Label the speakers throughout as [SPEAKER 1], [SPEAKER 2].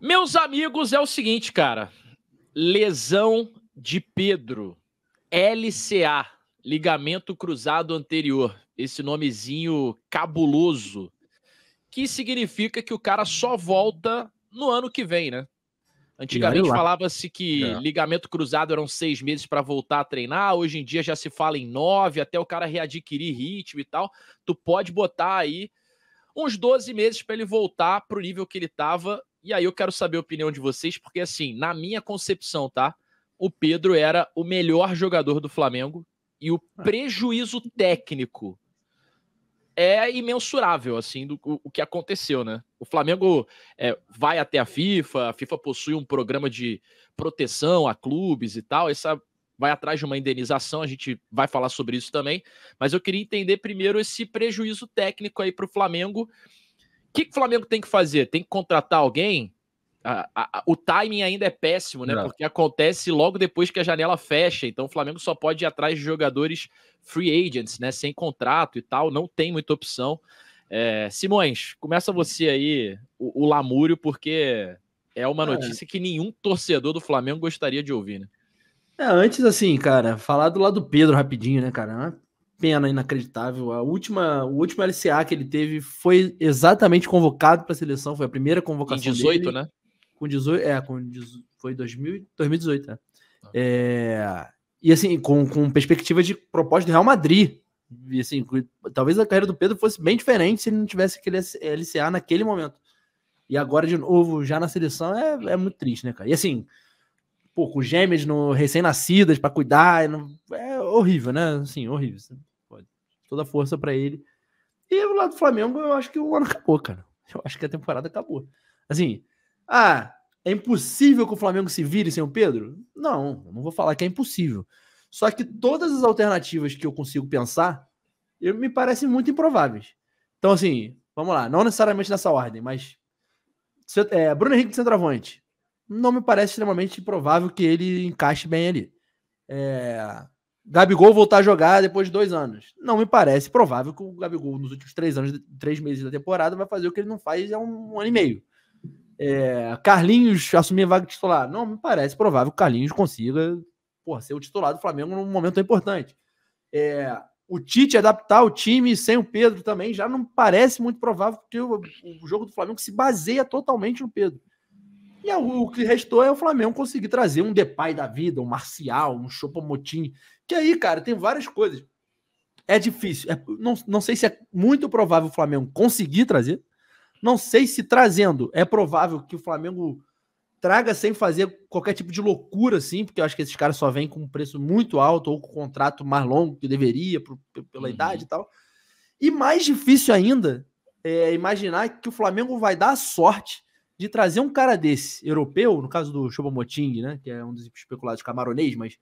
[SPEAKER 1] Meus amigos, é o seguinte, cara. Lesão de Pedro, LCA, ligamento cruzado anterior. Esse nomezinho cabuloso, que significa que o cara só volta no ano que vem, né? Antigamente falava-se que é. ligamento cruzado eram seis meses para voltar a treinar, hoje em dia já se fala em nove, até o cara readquirir ritmo e tal. Tu pode botar aí uns 12 meses para ele voltar pro nível que ele tava e aí eu quero saber a opinião de vocês, porque assim, na minha concepção, tá? O Pedro era o melhor jogador do Flamengo e o ah. prejuízo técnico é imensurável, assim, do o, que aconteceu, né? O Flamengo é, vai até a FIFA, a FIFA possui um programa de proteção a clubes e tal, essa vai atrás de uma indenização, a gente vai falar sobre isso também, mas eu queria entender primeiro esse prejuízo técnico aí para o Flamengo que, que o Flamengo tem que fazer? Tem que contratar alguém? A, a, a, o timing ainda é péssimo, né? Não. Porque acontece logo depois que a janela fecha. Então o Flamengo só pode ir atrás de jogadores free agents, né? Sem contrato e tal. Não tem muita opção. É, Simões, começa você aí o, o Lamúrio, porque é uma é. notícia é. que nenhum torcedor do Flamengo gostaria de ouvir, né?
[SPEAKER 2] É, antes, assim, cara, falar do lado do Pedro rapidinho, né, cara? É pena inacreditável. A última, o último LCA que ele teve foi exatamente convocado para a seleção, foi a primeira convocação. Em 18, dele, né? Com 18, é, com foi 2000, 2018, né? Ah. É, e assim, com, com perspectiva de proposta do Real Madrid. E assim, talvez a carreira do Pedro fosse bem diferente se ele não tivesse aquele LCA naquele momento. E agora, de novo, já na seleção, é, é muito triste, né, cara? E assim, pô, com gêmeas no recém-nascidas para cuidar, é horrível, né? Assim, horrível toda a força para ele. E do lado do Flamengo, eu acho que o ano acabou, cara. Eu acho que a temporada acabou. Assim, ah, é impossível que o Flamengo se vire sem o Pedro? Não, eu não vou falar que é impossível. Só que todas as alternativas que eu consigo pensar eu, me parecem muito improváveis. Então, assim, vamos lá, não necessariamente nessa ordem, mas. Se, é, Bruno Henrique de centroavante. Não me parece extremamente provável que ele encaixe bem ali. É, Gabigol voltar a jogar depois de dois anos. Não me parece provável que o Gabigol, nos últimos três anos, três meses da temporada, vai fazer o que ele não faz há um, um ano e meio. É, Carlinhos assumir a vaga titular. Não me parece provável que o Carlinhos consiga porra, ser o titular do Flamengo num momento tão importante. É, o Tite adaptar o time sem o Pedro também já não parece muito provável, porque o, o jogo do Flamengo se baseia totalmente no Pedro. E é o que restou é o Flamengo conseguir trazer um Depay da vida, um Marcial, um Chopomotim, que aí, cara, tem várias coisas. É difícil. É, não, não sei se é muito provável o Flamengo conseguir trazer. Não sei se trazendo é provável que o Flamengo traga sem fazer qualquer tipo de loucura, assim, porque eu acho que esses caras só vêm com um preço muito alto ou com um contrato mais longo que deveria, por, pela uhum. idade e tal. E mais difícil ainda é imaginar que o Flamengo vai dar a sorte de trazer um cara desse, europeu, no caso do Chubamoting, né, que é um dos especulados camaronês, mas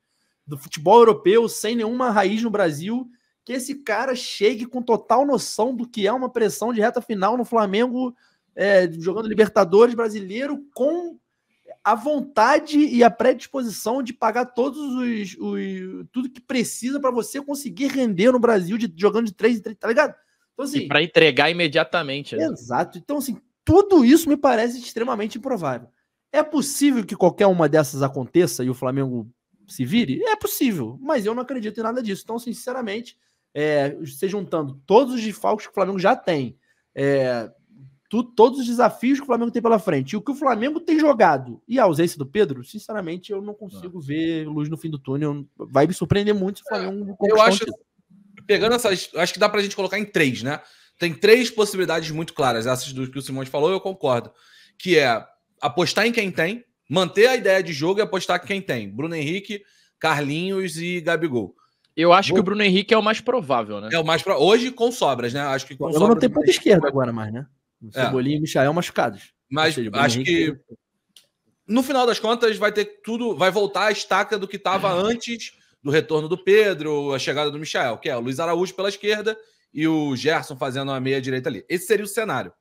[SPEAKER 2] do futebol europeu, sem nenhuma raiz no Brasil, que esse cara chegue com total noção do que é uma pressão de reta final no Flamengo, é, jogando Libertadores brasileiro, com a vontade e a predisposição de pagar todos os. os tudo que precisa para você conseguir render no Brasil de,
[SPEAKER 1] jogando de 3 em 3, tá ligado? Então, assim, e para entregar imediatamente. Né?
[SPEAKER 2] Exato. Então, assim, tudo isso me parece extremamente improvável. É possível que qualquer uma dessas aconteça e o Flamengo se vire? É possível, mas eu não acredito em nada disso. Então, sinceramente, é, se juntando todos os desfalques que o Flamengo já tem, é, tu, todos os desafios que o Flamengo tem pela frente, e o que o Flamengo tem jogado, e a ausência do Pedro, sinceramente, eu não consigo ver luz no fim do túnel. Vai me surpreender muito se o é, Flamengo é, Eu acho,
[SPEAKER 3] pegando essas, acho que dá pra gente colocar em três, né? Tem três possibilidades muito claras. Essas do que o Simões falou, eu concordo. Que é apostar em quem tem, Manter a ideia de jogo e apostar quem tem. Bruno Henrique, Carlinhos e Gabigol. Eu acho que o Bruno Henrique é o mais provável, né? É o mais pro... Hoje com sobras, né? Acho que com Eu sobras. não tem ponta esquerda
[SPEAKER 2] agora mais, né? O é. Cebolinha é. e Michael machucados.
[SPEAKER 3] Mas seja, acho Henrique... que no final das contas vai ter tudo, vai voltar a estaca do que estava uhum. antes do retorno do Pedro, a chegada do Michael, que é o Luiz Araújo pela esquerda e o Gerson fazendo a meia direita ali. Esse seria o cenário.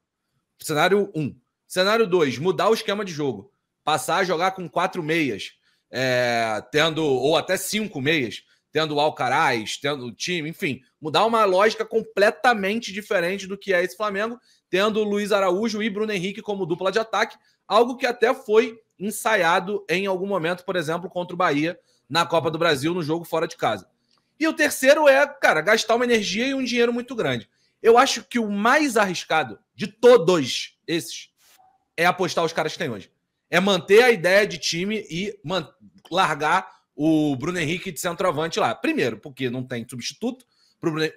[SPEAKER 3] Cenário 1. Um. Cenário 2, mudar o esquema de jogo passar a jogar com quatro meias, é, tendo, ou até cinco meias, tendo o Alcaraz, tendo o time, enfim, mudar uma lógica completamente diferente do que é esse Flamengo, tendo Luiz Araújo e Bruno Henrique como dupla de ataque, algo que até foi ensaiado em algum momento, por exemplo, contra o Bahia na Copa do Brasil, no jogo fora de casa. E o terceiro é, cara, gastar uma energia e um dinheiro muito grande. Eu acho que o mais arriscado de todos esses é apostar os caras que tem hoje é manter a ideia de time e largar o Bruno Henrique de centroavante lá. Primeiro, porque não tem substituto.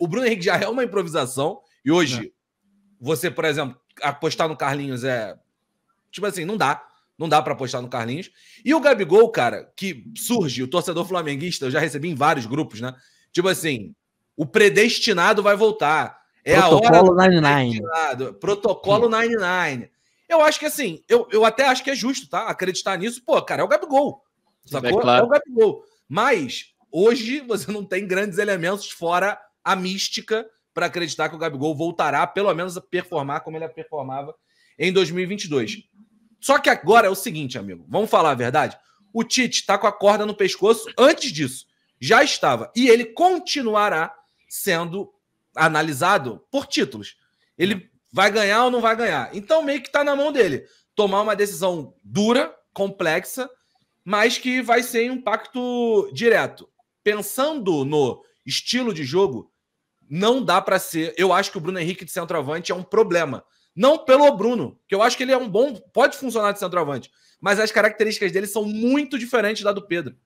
[SPEAKER 3] O Bruno Henrique já é uma improvisação. E hoje, é. você, por exemplo, apostar no Carlinhos é. Tipo assim, não dá. Não dá para apostar no Carlinhos. E o Gabigol, cara, que surge, o torcedor flamenguista, eu já recebi em vários grupos, né? Tipo assim, o predestinado vai voltar. É Protocolo a hora. Do 99. Protocolo 99. Protocolo 99. Eu acho que assim, eu, eu até acho que é justo, tá? Acreditar nisso, pô, cara, é o Gabigol. Sacou? É, claro. é o Gabigol. Mas hoje você não tem grandes elementos fora a mística para acreditar que o Gabigol voltará, pelo menos, a performar como ele performava em 2022. Só que agora é o seguinte, amigo, vamos falar a verdade? O Tite está com a corda no pescoço antes disso. Já estava. E ele continuará sendo analisado por títulos. Ele é. Vai ganhar ou não vai ganhar? Então, meio que está na mão dele. Tomar uma decisão dura, complexa, mas que vai ser em um pacto direto. Pensando no estilo de jogo, não dá para ser. Eu acho que o Bruno Henrique de centroavante é um problema. Não pelo Bruno, que eu acho que ele é um bom. Pode funcionar de centroavante, mas as características dele são muito diferentes da do Pedro.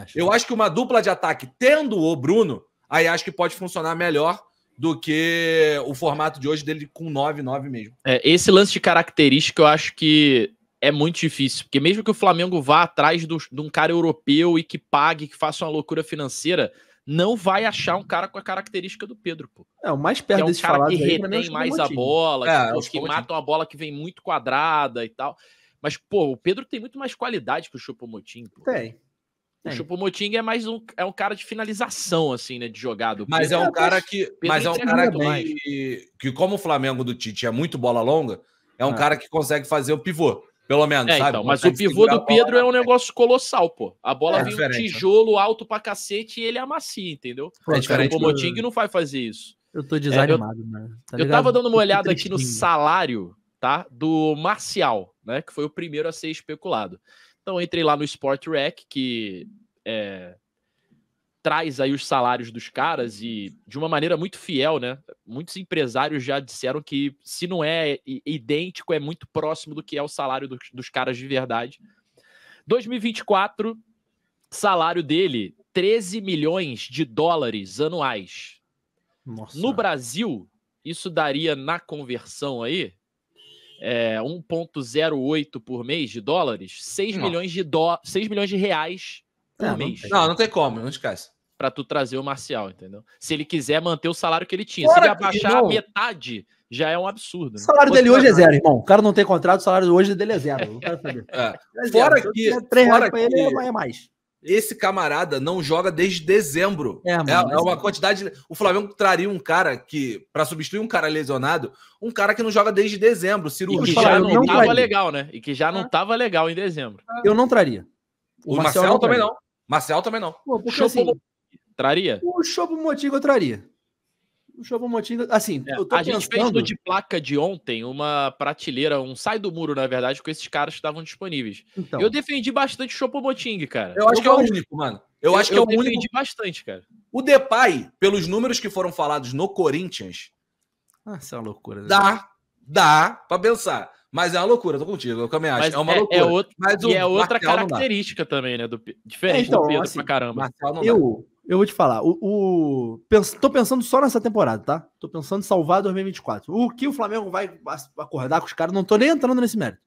[SPEAKER 3] Acho. Eu acho que uma dupla de ataque tendo o Bruno, aí acho que pode funcionar melhor do que o formato de hoje dele com 9-9 mesmo.
[SPEAKER 1] É, esse lance de característica eu acho que é muito difícil, porque mesmo que o Flamengo vá atrás do, de um cara europeu e que pague, que faça uma loucura financeira, não vai achar um cara com a característica do Pedro, pô.
[SPEAKER 2] É, o mais perto é que é um cara que retém mais a bola, é, tipo, que, é que mata
[SPEAKER 1] uma bola que vem muito quadrada e tal. Mas, pô, o Pedro tem muito mais qualidade que o Chupomotim. Tem. O é. Chupomoting é mais um, é um cara de finalização, assim, né? De jogado. Mas é um cara que. Mas é um é cara
[SPEAKER 3] que, que, como o Flamengo do Tite é muito bola longa, é um ah. cara que consegue fazer o pivô. Pelo menos, é, sabe? Então, mas o pivô do Pedro é um negócio colossal, pô. A bola é, vem um né?
[SPEAKER 1] tijolo alto pra cacete e ele amacia, entendeu? Pô, é diferente. O Chupomoting não vai fazer isso. Eu tô desanimado, é, eu, né? Tá eu tava dando uma olhada aqui no salário, tá? Do Marcial, né? Que foi o primeiro a ser especulado. Então entrei lá no Sport Rec, que é, traz aí os salários dos caras e de uma maneira muito fiel, né? Muitos empresários já disseram que se não é idêntico, é muito próximo do que é o salário dos, dos caras de verdade. 2024, salário dele, 13 milhões de dólares anuais. Nossa. No Brasil, isso daria na conversão aí é, eh, 1,08 por mês de dólares, 6 não. milhões de, dó 6 milhões de reais por não, mês. Não, não tem como, não esquece. Para tu trazer o Marcial, entendeu? Se ele quiser manter o salário que ele tinha. Fora Se ele abaixar a metade, já é um absurdo. Né? O salário dele hoje é zero,
[SPEAKER 2] irmão. O cara não tem contrato, o salário hoje dele é zero. Não
[SPEAKER 3] quero saber. É. É zero. Fora que. Três fora que... ele é mais. Esse camarada não joga desde dezembro. É, mano, é, é uma quantidade. O Flamengo traria um cara que, para substituir um cara lesionado, um cara que não joga desde dezembro. Cirurgia. E que já não, não tava legal, né? E que já não ah. tava legal em dezembro.
[SPEAKER 2] Eu não traria.
[SPEAKER 3] O, o Marcel, Marcel não também não.
[SPEAKER 1] Marcel também não. Pô, porque, Chopo... assim, traria?
[SPEAKER 2] O Chopo Motigo eu traria o Chova Motinga. Assim, é, a gente pensando... fez no de
[SPEAKER 1] placa de ontem uma prateleira, um sai do muro, na verdade, com esses caras que estavam disponíveis. Então. Eu defendi bastante o Chopo cara. Eu acho eu que é o único,
[SPEAKER 3] mano. Eu, eu acho que é eu é o único. Eu defendi bastante, cara. O Depay, pelos números que foram falados no Corinthians. Ah, isso é uma loucura. Né? Dá, dá pra pensar. Mas é uma loucura, tô contigo, eu também acho. Mas é uma é, é loucura. É outro, mas e é outra característica
[SPEAKER 1] também, né? Do, diferente é, então, do Pedro assim, pra caramba. Marcelo não eu,
[SPEAKER 2] eu vou te falar. O, o tô pensando só nessa temporada, tá? Tô pensando em salvar 2024. O que o Flamengo vai acordar com os caras, não tô nem entrando nesse mérito.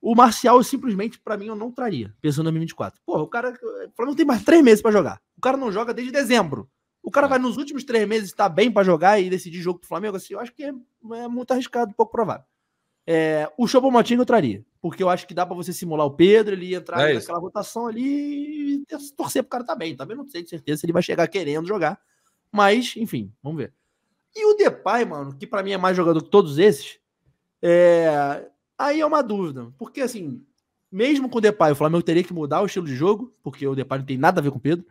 [SPEAKER 2] O Marcial, simplesmente, para mim, eu não traria, pensando em 2024. Pô, o cara. O Flamengo tem mais três meses para jogar. O cara não joga desde dezembro. O cara é. vai nos últimos três meses estar bem para jogar e decidir jogo pro Flamengo, assim, eu acho que é, é muito arriscado, pouco provável. É, o Chopomotinho eu traria, porque eu acho que dá para você simular o Pedro, ele entrar é naquela rotação ali e torcer pro cara também. Tá também tá não sei de certeza se ele vai chegar querendo jogar, mas enfim, vamos ver. E o Depay, mano, que para mim é mais jogador que todos esses, é... aí é uma dúvida, porque assim, mesmo com o Depay, o Flamengo teria que mudar o estilo de jogo, porque o Depay não tem nada a ver com o Pedro.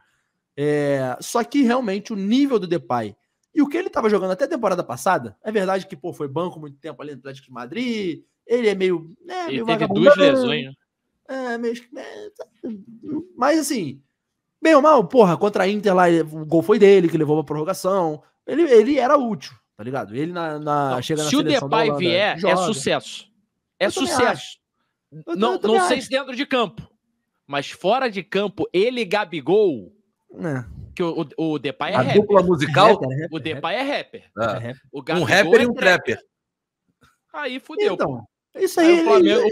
[SPEAKER 2] É... Só que realmente o nível do Depay e o que ele estava jogando até a temporada passada, é verdade que pô, foi banco muito tempo ali no Atlético de Madrid, ele é meio. Né, ele meio teve duas né? lesões. Né? É, meio, é, mas assim, bem ou mal, porra, contra a Inter lá, o gol foi dele, que levou pra prorrogação. Ele, ele era útil, tá ligado? Ele na, na não, chega na Se o Depay vier, é joga. é sucesso. É eu sucesso.
[SPEAKER 1] Eu, não eu não sei se dentro de campo, mas fora de campo, ele Gabigol. É. Porque o, o, o Depay é A rapper. dupla musical? É rapper, é rapper, o é Depay é
[SPEAKER 3] rapper. Ah. É. O um rapper e um trapper. trapper.
[SPEAKER 1] Aí fudeu. Então, isso aí. aí o, Flamengo,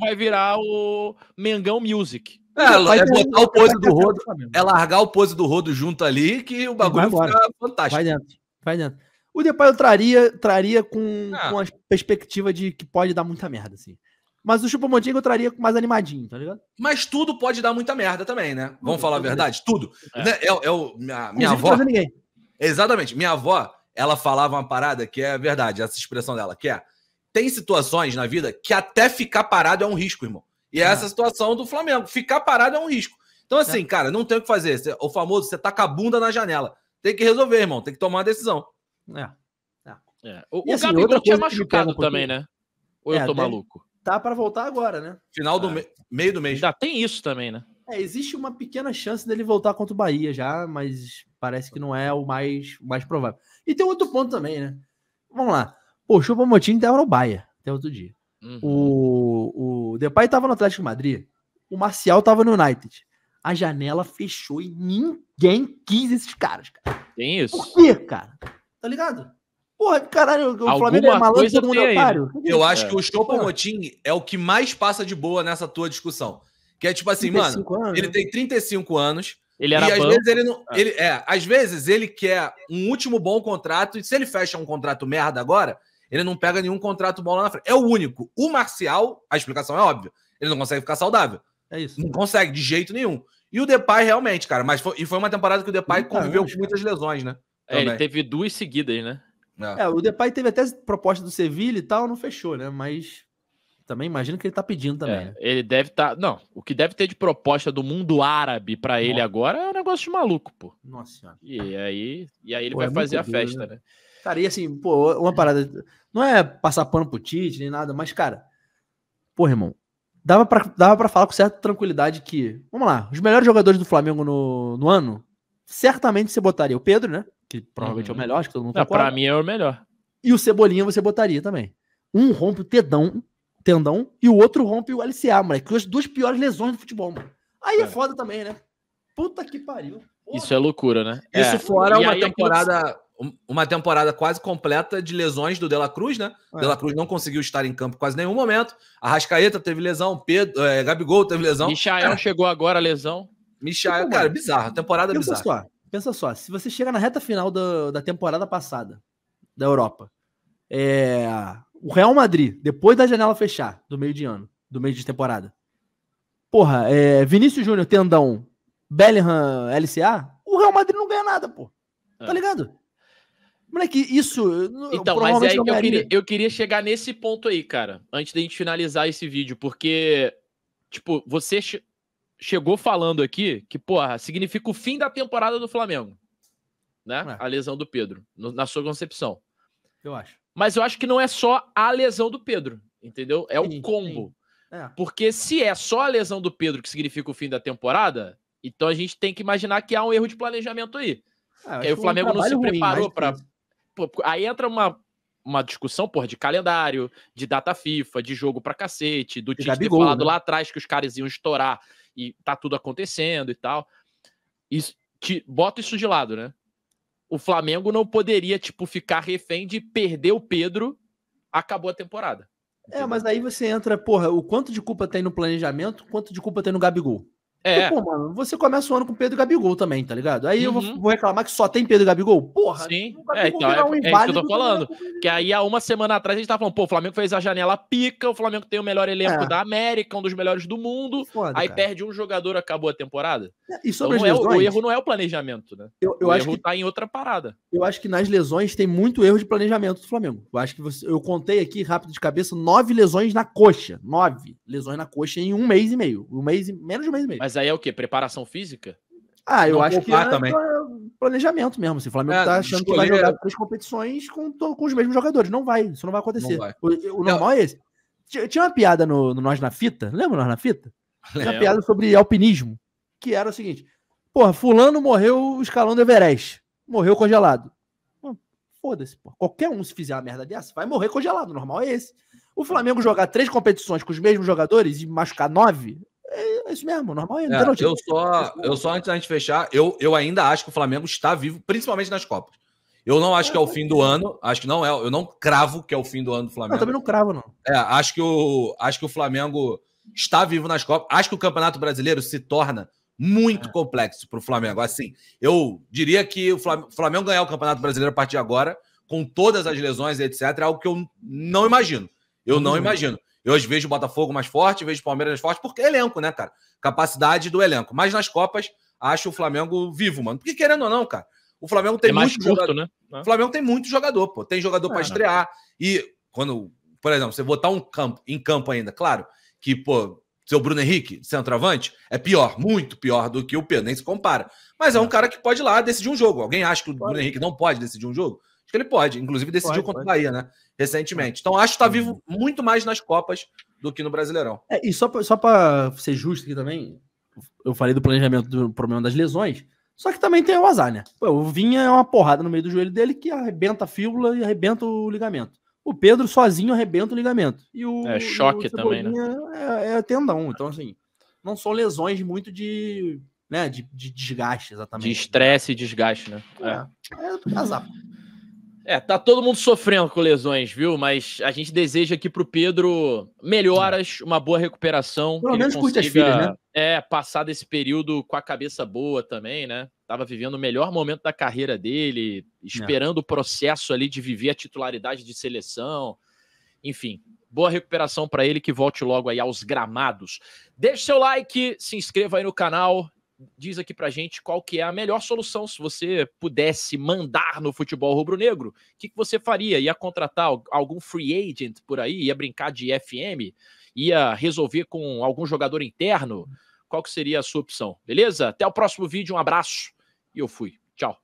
[SPEAKER 3] vai virar o Mengão Music. É, é botar o pose do rodo, é largar o pose do rodo junto ali que o bagulho fica fantástico. Vai dentro, vai dentro.
[SPEAKER 2] O Depay eu traria, traria com, ah. com a perspectiva de que pode dar muita merda, assim. Mas o Chupa Motinga eu traria mais animadinho, tá ligado?
[SPEAKER 3] Mas tudo pode dar muita merda também, né? Vamos falar a verdade? Tudo. É, né? é, é o, minha, minha avó. Ninguém. Exatamente. Minha avó, ela falava uma parada que é verdade, essa expressão dela, que é: tem situações na vida que até ficar parado é um risco, irmão. E é ah. essa situação do Flamengo. Ficar parado é um risco. Então, assim, é. cara, não tem o que fazer. O famoso, você tá com a bunda na janela. Tem que resolver, irmão. Tem que tomar uma decisão.
[SPEAKER 1] É.
[SPEAKER 2] é. é. O, Gabriel o assim, Gabigol tinha
[SPEAKER 3] machucado também, né?
[SPEAKER 1] Ou eu é, tô maluco?
[SPEAKER 3] tá para voltar agora, né? Final do é. me... meio do mês. Já tem isso também,
[SPEAKER 1] né?
[SPEAKER 2] É, existe uma pequena chance dele voltar contra o Bahia já, mas parece que não é o mais, mais provável. E tem outro ponto também, né? Vamos lá. Pô, o Chupa Motinho tava no Bahia até outro dia. Uhum. O, o Depay tava no Atlético de Madrid. O Marcial tava no United. A janela fechou e ninguém quis esses caras, cara. Tem isso. Por quê, cara? Tá ligado? Porra, caralho, o Alguma Flamengo é malandro, todo mundo é otário. Né?
[SPEAKER 3] É Eu é. acho que o Chopo é o que mais passa de boa nessa tua discussão. Que é tipo assim, mano, anos. ele né? tem 35 anos. Ele era e às banco. vezes ele não. É. Ele, é, às vezes ele quer um último bom contrato, e se ele fecha um contrato merda agora, ele não pega nenhum contrato bom lá na frente. É o único. O Marcial, a explicação é óbvia. Ele não consegue ficar saudável. É isso. Não consegue, de jeito nenhum. E o Depay, realmente, cara, mas foi, e foi uma temporada que o Depay conviveu com muitas lesões, né? É, ele teve duas seguidas, né? É. é,
[SPEAKER 2] o Depay teve até proposta do Sevilha e tal, não fechou, né? Mas também
[SPEAKER 1] imagino que ele tá pedindo também. É, né? Ele deve estar. Tá... Não, o que deve ter de proposta do mundo árabe para ele agora é um negócio de maluco, pô. Nossa senhora. E aí, e aí ele pô, vai é fazer a festa, né? né?
[SPEAKER 2] Cara, e assim, pô, uma parada. Não é passar pano pro Tite nem nada, mas, cara, pô, irmão, dava pra, dava pra falar com certa tranquilidade que. Vamos lá, os melhores jogadores do Flamengo no, no ano, certamente você botaria o Pedro, né? que provavelmente uhum. é o uhum. melhor, acho que todo mundo não, Pra mim é o melhor. E o Cebolinha você botaria também. Um rompe o tendão, tendão e o outro rompe o LCA, moleque. Que as duas piores lesões do futebol, mano. Aí é, é foda também, né? Puta que pariu.
[SPEAKER 1] Porra. Isso é loucura, né?
[SPEAKER 3] Isso é. fora e uma temporada. Uma temporada quase completa de lesões do Dela Cruz, né? É. Dela Cruz não conseguiu estar em campo quase nenhum momento. A Rascaeta teve lesão, Pedro, é, Gabigol teve lesão. Michael chegou agora lesão. Michael, tipo, cara, bizarro. Temporada eu bizarra
[SPEAKER 2] pensa só, se você chega na reta final do, da temporada passada da Europa, é, o Real Madrid, depois da janela fechar, do meio de ano, do meio de temporada, porra, é, Vinícius Júnior, tendão, Bellingham, LCA, o
[SPEAKER 1] Real Madrid não ganha nada, pô. Tá é. ligado? Moleque, isso. Então, mas é aí que eu queria, eu queria chegar nesse ponto aí, cara, antes da gente finalizar esse vídeo, porque, tipo, você chegou falando aqui que, porra, significa o fim da temporada do Flamengo. Né? É. A lesão do Pedro, no, na sua concepção. Eu acho. Mas eu acho que não é só a lesão do Pedro, entendeu? É sim, o combo. É. Porque se é só a lesão do Pedro que significa o fim da temporada, então a gente tem que imaginar que há um erro de planejamento aí. Ah, aí o Flamengo um não se preparou para. Aí entra uma, uma discussão, porra, de calendário, de data FIFA, de jogo pra cacete, do Tite ter falado né? lá atrás que os caras iam estourar e tá tudo acontecendo e tal. Isso, te, bota isso de lado, né? O Flamengo não poderia, tipo, ficar refém de perder o Pedro, acabou a temporada.
[SPEAKER 2] É, mas aí você entra, porra, o quanto de culpa tem no planejamento, quanto de culpa tem no Gabigol. É. pô, mano, você começa o ano com Pedro e Gabigol também, tá ligado? Aí uhum. eu vou, reclamar que só tem Pedro e Gabigol?
[SPEAKER 1] Porra, Sim. É, então, é, um é isso que eu tô falando. Que aí há uma semana atrás a gente tava falando, pô, o Flamengo fez a janela pica, o Flamengo tem o melhor elenco é. da América, um dos melhores do mundo. Foda, aí cara. perde um jogador, acabou a temporada. É, e sobre então, as lesões, é, o erro não é o planejamento, né? Eu, eu o acho erro que tá em outra parada.
[SPEAKER 2] Eu acho que nas lesões tem muito erro de planejamento do Flamengo. Eu acho que você, eu contei aqui rápido de cabeça nove lesões na coxa, nove lesões na coxa em um mês e meio, um mês menos de um mês e
[SPEAKER 1] meio. Mas mas aí é o quê? Preparação física?
[SPEAKER 2] Ah, eu não acho que é também. planejamento mesmo. Se assim. o Flamengo é, tá achando que vai jogar três competições com, com, os mesmos jogadores. Não vai, isso não vai acontecer. Não vai. O, o, normal não. é esse. Tinha uma piada no, no, Nós na Fita, lembra Nós na Fita? Tinha uma piada sobre alpinismo, que era o seguinte: porra, fulano morreu escalando Everest, morreu congelado. Foda-se, porra. Qualquer um se fizer uma merda dessa, vai morrer congelado. O normal é esse. O Flamengo jogar três competições com os mesmos jogadores e machucar nove, é isso mesmo, normal ainda é, é eu
[SPEAKER 3] só, eu só antes da gente fechar, eu, eu ainda acho que o Flamengo está vivo, principalmente nas Copas. Eu não acho que é o ah, fim do ano, acho que não é, eu não cravo que é o fim do ano do Flamengo. eu também não cravo não. É, acho que o acho que o Flamengo está vivo nas Copas. Acho que o Campeonato Brasileiro se torna muito é. complexo para o Flamengo. Assim, eu diria que o Flamengo ganhar o Campeonato Brasileiro a partir de agora, com todas as lesões, etc., é algo que eu não imagino. Eu não imagino. Eu hoje vejo o Botafogo mais forte, vejo o Palmeiras mais forte, porque é elenco, né, cara? Capacidade do elenco. Mas nas Copas, acho o Flamengo vivo, mano. Porque querendo ou não, cara, o Flamengo tem é muito curto, jogador. Né? É. O Flamengo tem muito jogador, pô. Tem jogador para é, né? estrear. E quando, por exemplo, você botar um campo em campo ainda, claro, que, pô, seu Bruno Henrique, centroavante, é pior, muito pior do que o Pedro, nem se compara. Mas é um cara que pode ir lá decidir um jogo. Alguém acha que o Bruno Henrique não pode decidir um jogo? que ele pode. Inclusive decidiu pode, contra o Bahia, né? Recentemente. É. Então acho que está uhum. vivo muito mais nas Copas do que no Brasileirão.
[SPEAKER 2] É, e só pra, só para ser justo aqui também, eu falei do planejamento do problema das lesões. Só que também tem o azar, né? Pô, o Vinha é uma porrada no meio do joelho dele que arrebenta a fíbula e arrebenta o ligamento. O Pedro sozinho arrebenta o ligamento. E o, é choque o também, né? É, é tendão. Então, assim, não são lesões muito de né? De, de, desgaste,
[SPEAKER 1] exatamente. De estresse e desgaste, né? É. é. é azar. É, tá todo mundo sofrendo com lesões, viu? Mas a gente deseja aqui pro Pedro melhoras, é. uma boa recuperação. Pelo menos consiga, curtas filhas, né? É, passar desse período com a cabeça boa também, né? Tava vivendo o melhor momento da carreira dele, é. esperando é. o processo ali de viver a titularidade de seleção. Enfim, boa recuperação para ele, que volte logo aí aos gramados. Deixe seu like, se inscreva aí no canal diz aqui pra gente qual que é a melhor solução. Se você pudesse mandar no futebol rubro-negro, o que, que você faria? Ia contratar algum free agent por aí? Ia brincar de FM? Ia resolver com algum jogador interno? Qual que seria a sua opção? Beleza? Até o próximo vídeo, um abraço e eu fui. Tchau.